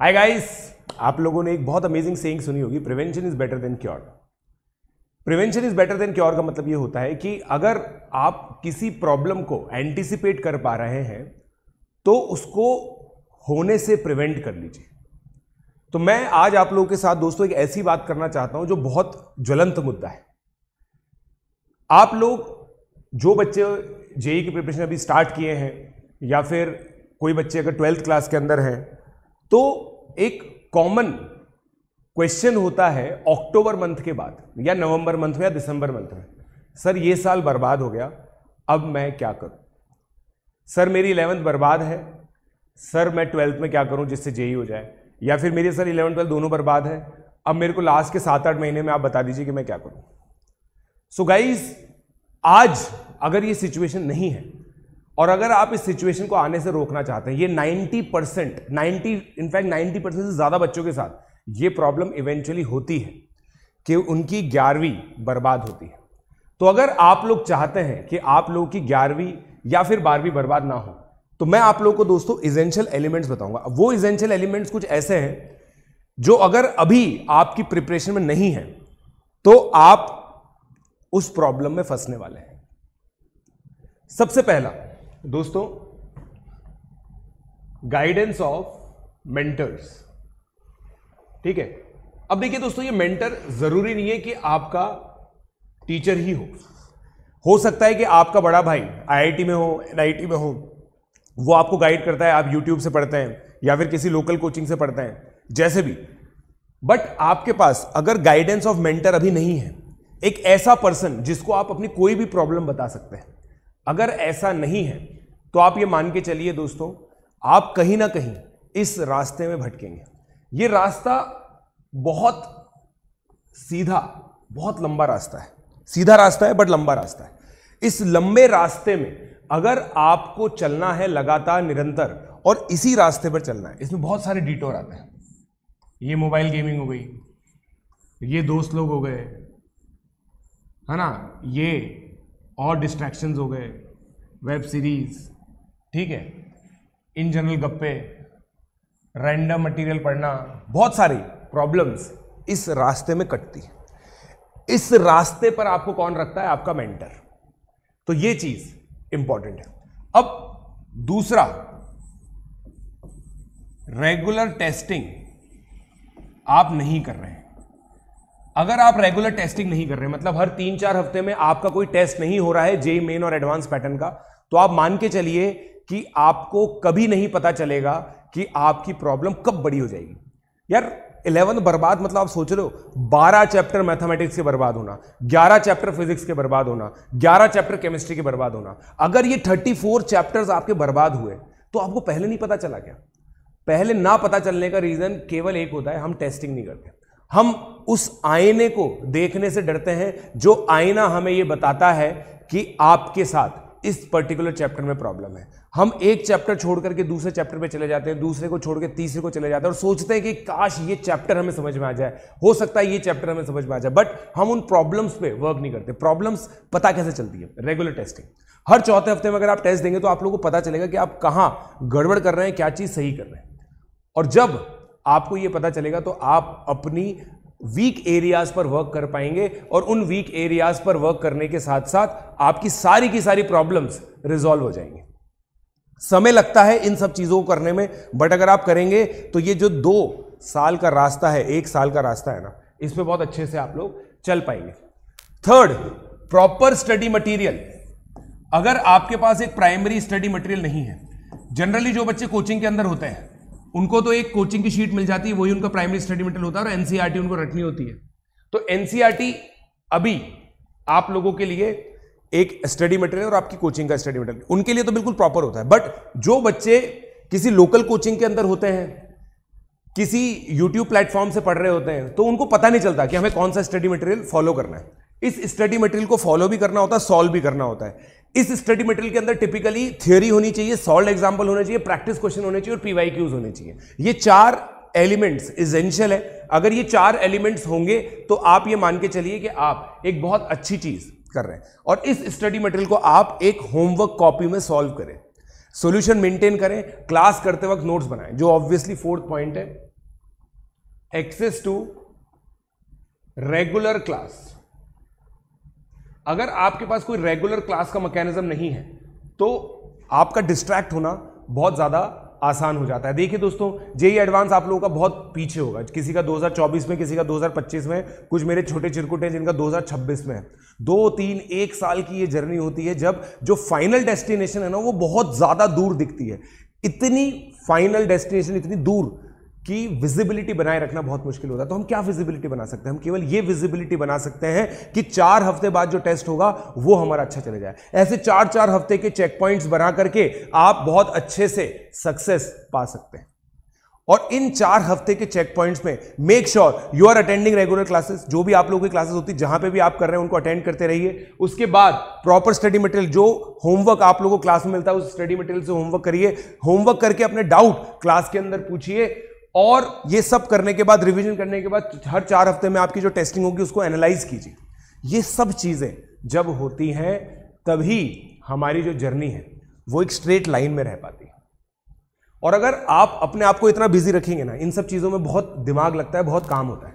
hi guys आप लोगों ने एक बहुत अमेजिंग सेइंग सुनी होगी prevention is better than cure prevention is better than cure का मतलब ये होता है कि अगर आप किसी प्रॉब्लम को एंटिसिपेट कर पा रहे हैं तो उसको होने से प्रिवेंट कर लीजिए तो मैं आज आप लोगों के साथ दोस्तों एक ऐसी बात करना चाहता हूं जो बहुत ज्वलंत मुद्दा है आप लोग जो बच्चे जेई की प्रिपरेशन अभी स्टार्ट किए हैं या फिर कोई बच्चे अगर ट्वेल्थ क्लास के अंदर हैं तो एक कॉमन क्वेश्चन होता है अक्टूबर मंथ के बाद या नवंबर मंथ में या दिसंबर मंथ में सर ये साल बर्बाद हो गया अब मैं क्या करूं सर मेरी इलेवंथ बर्बाद है सर मैं ट्वेल्थ में क्या करूं जिससे जेई हो जाए या फिर मेरे सर इलेवंथ ट्वेल्थ दोनों बर्बाद है अब मेरे को लास्ट के सात आठ महीने में आप बता दीजिए कि मैं क्या करूं सो so गाइज आज अगर ये सिचुएशन नहीं है और अगर आप इस सिचुएशन को आने से रोकना चाहते हैं ये 90 percent ninety in fact ninety percent से ज़्यादा बच्चों के साथ ये प्रॉब्लम इवेंचुअली होती है कि उनकी ग्यारहवीं बर्बाद होती है तो अगर आप लोग चाहते हैं कि आप लोगों की ग्यारहवीं या फिर बारहवीं बर्बाद ना हो तो मैं आप लोगों को दोस्तों इजेंशियल एलिमेंट्स बताऊंगा वो इजेंशियल एलिमेंट्स कुछ ऐसे हैं जो अगर अभी आपकी प्रिपरेशन में नहीं है तो आप उस प्रॉब्लम में फंसने वाले हैं सबसे पहला दोस्तों गाइडेंस ऑफ मेंटर्स ठीक है अब देखिए दोस्तों ये मेंटर जरूरी नहीं है कि आपका टीचर ही हो हो सकता है कि आपका बड़ा भाई आईआईटी में हो एनआईटी में हो वो आपको गाइड करता है आप यूट्यूब से पढ़ते हैं या फिर किसी लोकल कोचिंग से पढ़ते हैं जैसे भी बट आपके पास अगर गाइडेंस ऑफ मेंटर अभी नहीं है एक ऐसा पर्सन जिसको आप अपनी कोई भी प्रॉब्लम बता सकते हैं अगर ऐसा नहीं है तो आप ये मान के चलिए दोस्तों आप कहीं ना कहीं इस रास्ते में भटकेंगे ये रास्ता बहुत सीधा बहुत लंबा रास्ता है सीधा रास्ता है बट लंबा रास्ता है इस लंबे रास्ते में अगर आपको चलना है लगातार निरंतर और इसी रास्ते पर चलना है इसमें बहुत सारे डिटोर आते हैं ये मोबाइल गेमिंग हो गई ये दोस्त लोग हो गए है ना ये और डिस्ट्रैक्शंस हो गए वेब सीरीज़ ठीक है इन जनरल गप्पे रैंडम मटेरियल पढ़ना बहुत सारी प्रॉब्लम्स इस रास्ते में कटती है इस रास्ते पर आपको कौन रखता है आपका मेंटर तो ये चीज़ इंपॉर्टेंट है अब दूसरा रेगुलर टेस्टिंग आप नहीं कर रहे हैं अगर आप रेगुलर टेस्टिंग नहीं कर रहे मतलब हर तीन चार हफ्ते में आपका कोई टेस्ट नहीं हो रहा है जेई मेन और एडवांस पैटर्न का तो आप मान के चलिए कि आपको कभी नहीं पता चलेगा कि आपकी प्रॉब्लम कब बड़ी हो जाएगी यार इलेवन बर्बाद मतलब आप सोच रहे हो बारह चैप्टर मैथमेटिक्स के बर्बाद होना ग्यारह चैप्टर फिजिक्स के बर्बाद होना ग्यारह चैप्टर केमिस्ट्री के बर्बाद होना अगर ये थर्टी फोर चैप्टर्स आपके बर्बाद हुए तो आपको पहले नहीं पता चला क्या पहले ना पता चलने का रीज़न केवल एक होता है हम टेस्टिंग नहीं करते हम उस आईने को देखने से डरते हैं जो आईना हमें यह बताता है कि आपके साथ इस पर्टिकुलर चैप्टर में प्रॉब्लम है हम एक चैप्टर छोड़ करके दूसरे चैप्टर पे चले जाते हैं दूसरे को छोड़ के तीसरे को चले जाते हैं और सोचते हैं कि काश ये चैप्टर हमें समझ में आ जाए हो सकता है ये चैप्टर हमें समझ में आ जाए बट हम उन प्रॉब्लम्स पे वर्क नहीं करते प्रॉब्लम्स पता कैसे चलती है रेगुलर टेस्टिंग हर चौथे हफ्ते में अगर आप टेस्ट देंगे तो आप लोगों को पता चलेगा कि आप कहाँ गड़बड़ कर रहे हैं क्या चीज़ सही कर रहे हैं और जब आपको ये पता चलेगा तो आप अपनी वीक एरियाज पर वर्क कर पाएंगे और उन वीक एरियाज पर वर्क करने के साथ साथ आपकी सारी की सारी प्रॉब्लम्स रिजॉल्व हो जाएंगे समय लगता है इन सब चीज़ों को करने में बट अगर आप करेंगे तो ये जो दो साल का रास्ता है एक साल का रास्ता है ना इस पर बहुत अच्छे से आप लोग चल पाएंगे थर्ड प्रॉपर स्टडी मटेरियल अगर आपके पास एक प्राइमरी स्टडी मटेरियल नहीं है जनरली जो बच्चे कोचिंग के अंदर होते हैं उनको तो एक कोचिंग की शीट मिल जाती है वही उनका प्राइमरी स्टडी मटेरियल होता है और एनसीईआरटी e उनको रखनी होती है तो एनसीईआरटी e अभी आप लोगों के लिए एक स्टडी मटेरियल और आपकी कोचिंग का स्टडी मटेरियल उनके लिए तो बिल्कुल प्रॉपर होता है बट जो बच्चे किसी लोकल कोचिंग के अंदर होते हैं किसी यूट्यूब प्लेटफॉर्म से पढ़ रहे होते हैं तो उनको पता नहीं चलता कि हमें कौन सा स्टडी मटेरियल फॉलो करना है इस स्टडी मटेरियल को फॉलो भी करना होता है सॉल्व भी करना होता है इस स्टडी मटेरियल के अंदर टिपिकली थियोरी होनी चाहिए सॉल्व एग्जाम्पल होने चाहिए प्रैक्टिस क्वेश्चन होने चाहिए और पीवाई क्यूज होने चाहिए ये चार एलिमेंट्स इजेंशियल है अगर ये चार एलिमेंट्स होंगे तो आप ये मान के चलिए कि आप एक बहुत अच्छी चीज कर रहे हैं और इस स्टडी मटेरियल को आप एक होमवर्क कॉपी में सॉल्व करें सॉल्यूशन मेंटेन करें क्लास करते वक्त नोट्स बनाएं जो ऑब्वियसली फोर्थ पॉइंट है एक्सेस टू रेगुलर क्लास अगर आपके पास कोई रेगुलर क्लास का मैकेनिज्म नहीं है तो आपका डिस्ट्रैक्ट होना बहुत ज़्यादा आसान हो जाता है देखिए दोस्तों जेई एडवांस e आप लोगों का बहुत पीछे होगा किसी का 2024 में किसी का 2025 में कुछ मेरे छोटे चिरकुट हैं जिनका 2026 में है दो तीन एक साल की ये जर्नी होती है जब जो फाइनल डेस्टिनेशन है ना वो बहुत ज़्यादा दूर दिखती है इतनी फाइनल डेस्टिनेशन इतनी दूर कि विजिबिलिटी बनाए रखना बहुत मुश्किल होता है तो हम क्या विजिबिलिटी बना सकते हैं हम केवल ये विजिबिलिटी बना सकते हैं कि चार हफ्ते बाद जो टेस्ट होगा वो हमारा अच्छा चले जाए ऐसे चार चार हफ्ते के चेक पॉइंट्स बना करके आप बहुत अच्छे से सक्सेस पा सकते हैं और इन चार हफ्ते के चेक पॉइंट्स में make sure you are attending regular classes जो भी आप लोगों की क्लासेस होती है जहां पे भी आप कर रहे हैं उनको अटेंड करते रहिए उसके बाद प्रॉपर स्टडी मटेरियल जो होमवर्क आप लोगों को क्लास में मिलता है उस स्टडी मटेरियल से होमवर्क करिए होमवर्क करके अपने डाउट क्लास के अंदर पूछिए और ये सब करने के बाद रिवीजन करने के बाद हर चार हफ्ते में आपकी जो टेस्टिंग होगी उसको एनालाइज कीजिए ये सब चीज़ें जब होती हैं तभी हमारी जो जर्नी है वो एक स्ट्रेट लाइन में रह पाती है और अगर आप अपने आप को इतना बिजी रखेंगे ना इन सब चीज़ों में बहुत दिमाग लगता है बहुत काम होता है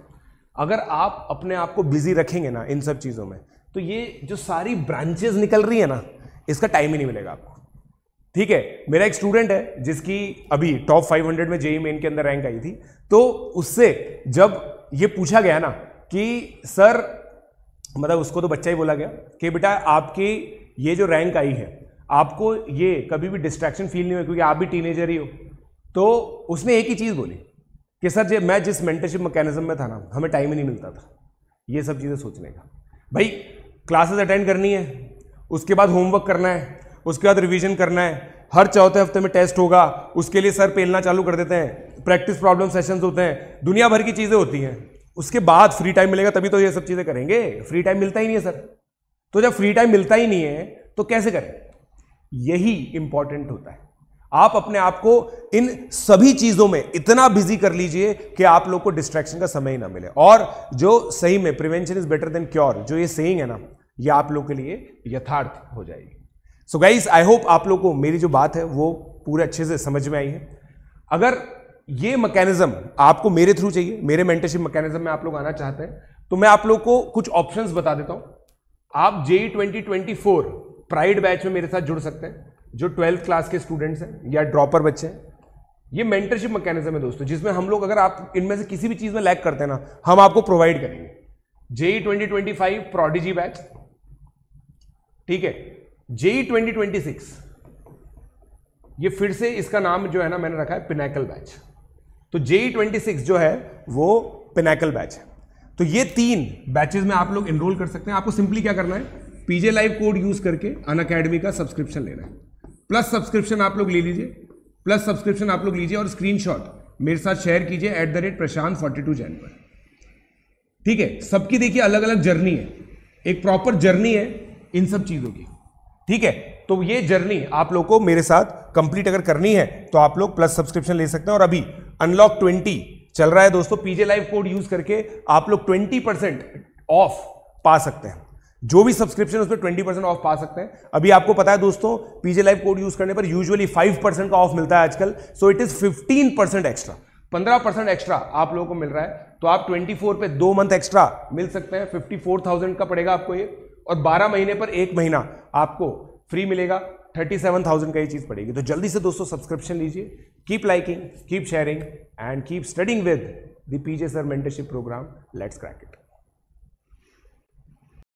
अगर आप अपने आप को बिजी रखेंगे ना इन सब चीज़ों में तो ये जो सारी ब्रांचेज निकल रही है ना इसका टाइम ही नहीं मिलेगा आपको ठीक है मेरा एक स्टूडेंट है जिसकी अभी टॉप 500 में जेई मेन e e के अंदर रैंक आई थी तो उससे जब ये पूछा गया ना कि सर मतलब उसको तो बच्चा ही बोला गया कि बेटा आपकी ये जो रैंक आई है आपको ये कभी भी डिस्ट्रैक्शन फील नहीं हुआ क्योंकि आप भी टीनेजर ही हो तो उसने एक ही चीज़ बोली कि सर जब मैं जिस मेंटरशिप मैकेनिज्म में था ना हमें टाइम ही नहीं मिलता था ये सब चीज़ें सोचने का भाई क्लासेस अटेंड करनी है उसके बाद होमवर्क करना है उसके बाद रिवीजन करना है हर चौथे हफ्ते में टेस्ट होगा उसके लिए सर पेलना चालू कर देते हैं प्रैक्टिस प्रॉब्लम सेशंस होते हैं दुनिया भर की चीज़ें होती हैं उसके बाद फ्री टाइम मिलेगा तभी तो ये सब चीज़ें करेंगे फ्री टाइम मिलता ही नहीं है सर तो जब फ्री टाइम मिलता ही नहीं है तो कैसे करें यही इंपॉर्टेंट होता है आप अपने आप को इन सभी चीज़ों में इतना बिजी कर लीजिए कि आप लोग को डिस्ट्रैक्शन का समय ही ना मिले और जो सही में prevention is better than cure जो ये सेइंग है ना ये आप लोग के लिए यथार्थ हो जाएगी सो गाइज आई होप आप लोग को मेरी जो बात है वो पूरे अच्छे से समझ में आई है अगर ये मैकेनिज्म आपको मेरे थ्रू चाहिए मेरे मेंटरशिप मैकेनिज्म में आप लोग आना चाहते हैं तो मैं आप लोग को कुछ ऑप्शंस बता देता हूं आप JEE twenty twenty four pride batch में मेरे साथ जुड़ सकते हैं जो ट्वेल्थ क्लास के स्टूडेंट्स हैं या ड्रॉपर बच्चे हैं ये मेंटरशिप मैकेनिज्म है दोस्तों जिसमें हम लोग अगर आप इनमें से किसी भी चीज़ में लैक करते हैं ना हम आपको प्रोवाइड करेंगे JEE twenty twenty five prodigy batch ठीक है जेई ट्वेंटी ट्वेंटी सिक्स ये फिर से इसका नाम जो है ना मैंने रखा है पिनाकल बैच तो जेई ट्वेंटी सिक्स जो है वो पिनाकल बैच है तो ये तीन बैचेस में आप लोग इनरोल कर सकते हैं आपको सिंपली क्या करना है पीजे लाइव कोड यूज करके अन अकेडमी का सब्सक्रिप्शन लेना है प्लस सब्सक्रिप्शन आप लोग ले लीजिए प्लस सब्सक्रिप्शन आप लोग लीजिए और स्क्रीनशॉट मेरे साथ शेयर कीजिए at the rate Prashant forty two Jain पर ठीक है सबकी देखिए अलग अलग जर्नी है एक प्रॉपर जर्नी है इन सब चीज़ों की ठीक है तो ये जर्नी आप लोग को मेरे साथ कंप्लीट अगर करनी है तो आप लोग प्लस सब्सक्रिप्शन ले सकते हैं और अभी अनलॉक ट्वेंटी चल रहा है दोस्तों पीजे लाइव कोड यूज करके आप लोग ट्वेंटी परसेंट ऑफ पा सकते हैं जो भी सब्सक्रिप्शन उसमें ट्वेंटी परसेंट ऑफ पा सकते हैं अभी आपको पता है दोस्तों पीजे लाइव कोड यूज करने पर यूजुअली फाइव परसेंट का ऑफ मिलता है आजकल so it is fifteen percent extra पंद्रह परसेंट एक्स्ट्रा आप लोगों को मिल रहा है तो आप ट्वेंटी फोर पे दो मंथ एक्स्ट्रा मिल सकते हैं फिफ्टी फोर थाउजेंड का पड़ेगा आपको ये और 12 महीने पर एक महीना आपको फ्री मिलेगा 37,000 का ये चीज़ पड़ेगी तो जल्दी से दोस्तों सब्सक्रिप्शन लीजिए keep liking keep sharing and keep studying with the PJ sir mentorship programme let's crack it